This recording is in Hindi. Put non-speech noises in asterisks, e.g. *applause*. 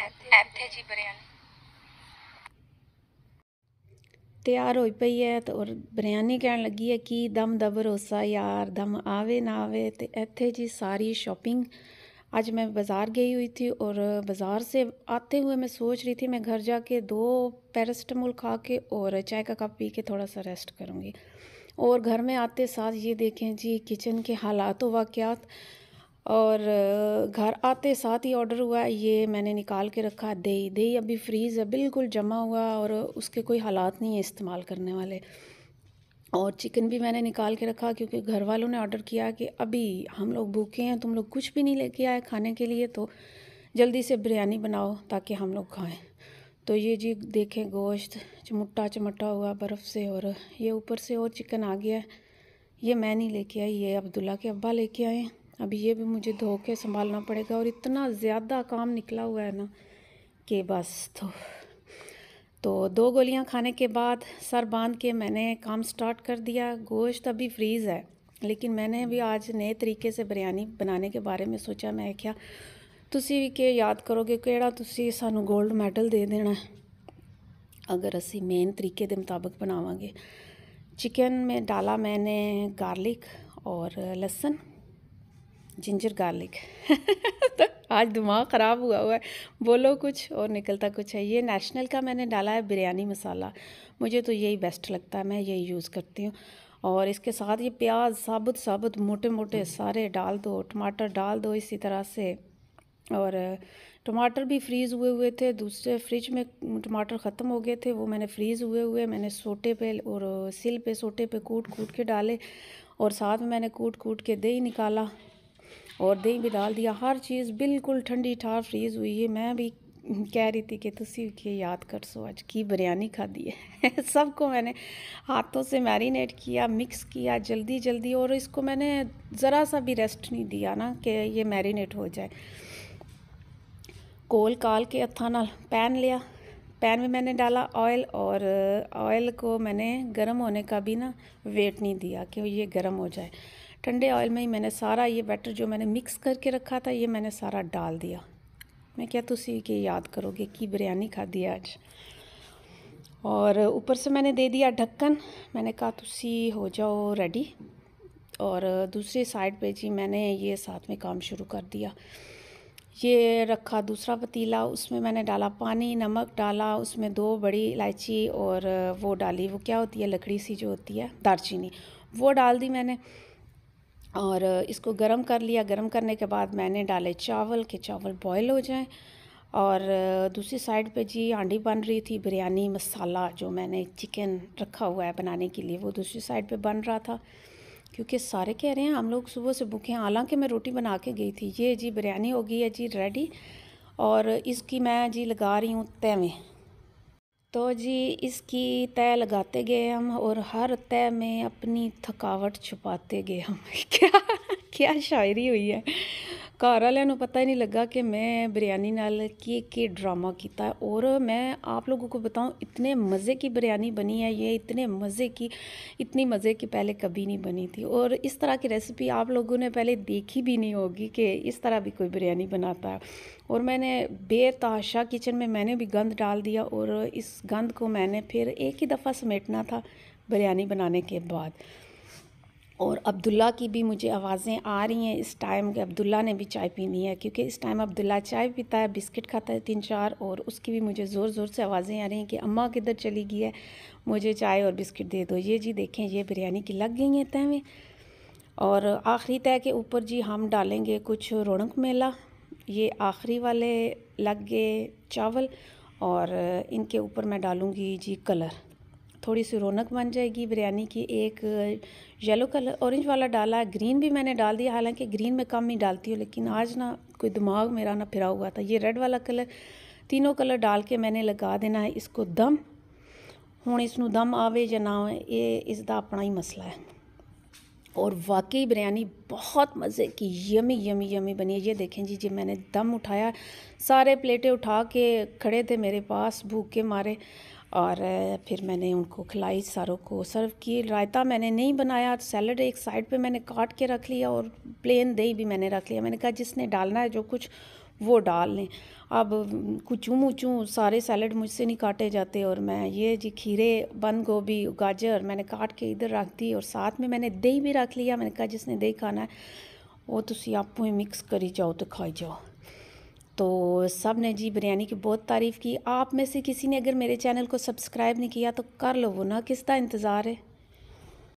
એથેજી બિરયાની તૈયાર હોઈ ગઈ હે તો બિરયાની કેન લગી હે કી દમ દબરોસા યાર દમ આવે ના આવે તે એથેજી ساری શોપિંગ આજ મે બજાર ગઈ હુઈ થી ઓર બજાર સે આતે હુએ મે સોચ રહી થી મે ઘર જાકે દો પેરેસ્ટમલ ખાકે ઓર ચા કે કપ પીકે થોડા સા રસ્ટ करूंगी ઓર ઘર મે આતે સાથ યે દેખે જી કિચન કે हालात ઓ વાકિયાત और घर आते साथ ही ऑर्डर हुआ ये मैंने निकाल के रखा दही दही अभी फ्रीज़ है बिल्कुल जमा हुआ और उसके कोई हालात नहीं है इस्तेमाल करने वाले और चिकन भी मैंने निकाल के रखा क्योंकि घर वालों ने ऑर्डर किया कि अभी हम लोग भूखे हैं तुम लोग कुछ भी नहीं लेके आए खाने के लिए तो जल्दी से बिरयानी बनाओ ताकि हम लोग खाएं तो ये जी देखें गोश्त चमुट्टा चमट्टा हुआ बर्फ़ से और ये ऊपर से और चिकन आ गया ये मैं नहीं लेके आई ये अब्दुल्ला के अब्बा लेके आए अभी ये भी मुझे धो के संभालना पड़ेगा और इतना ज़्यादा काम निकला हुआ है ना कि बस तो तो दो गोलियां खाने के बाद सर बांध के मैंने काम स्टार्ट कर दिया गोश्त अभी फ्रीज़ है लेकिन मैंने भी आज नए तरीके से बिरयानी बनाने के बारे में सोचा मैं क्या तुम भी के याद करोगे ਕਿਹੜਾ तुम सू गोल्ड मैडल दे देना अगर असी मेन तरीके के मुताबिक बनावे चिकन में डाला मैंने गार्लिक और लहसुन जिंजर गार्लिक *laughs* तो आज दिमाग ख़राब हुआ हुआ है बोलो कुछ और निकलता कुछ है ये नेशनल का मैंने डाला है बिरयानी मसाला मुझे तो यही बेस्ट लगता है मैं यही यूज़ करती हूँ और इसके साथ ये प्याज साबुत साबुत मोटे मोटे सारे डाल दो टमाटर डाल दो इसी तरह से और टमाटर भी फ्रीज़ हुए हुए थे दूसरे फ्रिज में टमाटर ख़त्म हो गए थे वो मैंने फ्रीज़ हुए हुए मैंने सोटे पे और सिल पे सोटे पे कूट कूट के डाले और साथ में मैंने कूट कूट के दही निकाला और दही भी डाल दिया हर चीज़ बिल्कुल ठंडी ठार फ्रीज़ हुई है मैं भी कह रही थी कि तुम के याद कर सो आज की बिरयानी दी है *laughs* सबको मैंने हाथों से मैरिनेट किया मिक्स किया जल्दी जल्दी और इसको मैंने ज़रा सा भी रेस्ट नहीं दिया ना कि ये मैरिनेट हो जाए कोल काल के हथा नाल पैन लिया पैन में मैंने डाला ऑयल और ऑयल को मैंने गर्म होने का भी ना वेट नहीं दिया कि ये गर्म हो जाए ठंडे ऑयल में ही मैंने सारा ये बैटर जो मैंने मिक्स करके रखा था ये मैंने सारा डाल दिया मैं क्या तुम कि याद करोगे कि बिरयानी खा दी आज और ऊपर से मैंने दे दिया ढक्कन मैंने कहा तुम हो जाओ रेडी और दूसरी साइड पे जी मैंने ये साथ में काम शुरू कर दिया ये रखा दूसरा पतीला उसमें मैंने डाला पानी नमक डाला उसमें दो बड़ी इलायची और वो डाली वो क्या होती है लकड़ी सी जो होती है दारचीनी वो डाल दी मैंने और इसको गरम कर लिया गरम करने के बाद मैंने डाले चावल के चावल बॉयल हो जाएं और दूसरी साइड पे जी आंडी बन रही थी बिरयानी मसाला जो मैंने चिकन रखा हुआ है बनाने के लिए वो दूसरी साइड पे बन रहा था क्योंकि सारे कह रहे हैं हम लोग सुबह से भूखे हैं हालांकि मैं रोटी बना के गई थी ये जी बिरयानी हो गई है जी रेडी और इसकी मैं जी लगा रही हूँ तैवें तो जी इसकी तय लगाते गए हम और हर तय में अपनी थकावट छुपाते गए हम *laughs* क्या क्या शायरी हुई है घर ਵਾਲਿਆਂ पता ही नहीं लगा कि मैं बिरयानी नाल के के ड्रामा किया और मैं आप लोगों को बताऊं इतने मज़े की बिरयानी बनी है ये इतने मज़े की इतनी मज़े की पहले कभी नहीं बनी थी और इस तरह की रेसिपी आप लोगों ने पहले देखी भी नहीं होगी कि इस तरह भी कोई बिरयानी बनाता है और मैंने बेताशा किचन में मैंने भी गंद डाल दिया और इस गंद को मैंने फिर एक ही दफ़ा समेटना था बिरयानी बनाने के बाद और अब्दुल्ला की भी मुझे आवाज़ें आ रही हैं इस टाइम के अब्दुल्ला ने भी चाय पीनी है क्योंकि इस टाइम अब्दुल्ला चाय पीता है बिस्किट खाता है तीन चार और उसकी भी मुझे ज़ोर ज़ोर से आवाज़ें आ रही हैं कि अम्मा किधर चली गई है मुझे चाय और बिस्किट दे दो ये जी देखें ये बिरयानी की लग गई हैं तय में और आखिरी तय के ऊपर जी हम डालेंगे कुछ रौनक मेला ये आखिरी वाले लग गए चावल और इनके ऊपर मैं डालूँगी जी कलर थोड़ी सी रौनक बन जाएगी बिरयानी की एक येलो कलर ऑरेंज वाला डाला ग्रीन भी मैंने डाल दिया हालांकि ग्रीन में कम ही डालती हूँ लेकिन आज ना कोई दिमाग मेरा ना फिरा हुआ था ये रेड वाला कलर तीनों कलर डाल के मैंने लगा देना है इसको दम हूँ ਇਸ दम आवे या ना आए ये इसका अपना ही मसला है और वाकई बिरयानी बहुत मज़े की यमी यमी यमी बनी है ये देखें जी जी मैंने दम उठाया सारे प्लेटें उठा के खड़े थे मेरे पास भूख के मारे और फिर मैंने उनको खिलाई सारों को सर्व की रायता मैंने नहीं बनाया सैलड एक साइड पे मैंने काट के रख लिया और प्लेन दही भी मैंने रख लिया मैंने कहा जिसने डालना है जो कुछ वो डाल लें अब कुचू मुचू सारे सैलड मुझसे नहीं काटे जाते और मैं ये जी खीरे बंद गोभी गाजर मैंने काट के इधर रख दी और साथ में मैंने दही भी रख लिया मैंने कहा जिसने दही खाना है वो तुम तो आप मिक्स करी जाओ तो खाई जाओ तो सब ने जी बिरयानी की बहुत तारीफ़ की आप में से किसी ने अगर मेरे चैनल को सब्सक्राइब नहीं किया तो कर लो वो ना किसका इंतज़ार है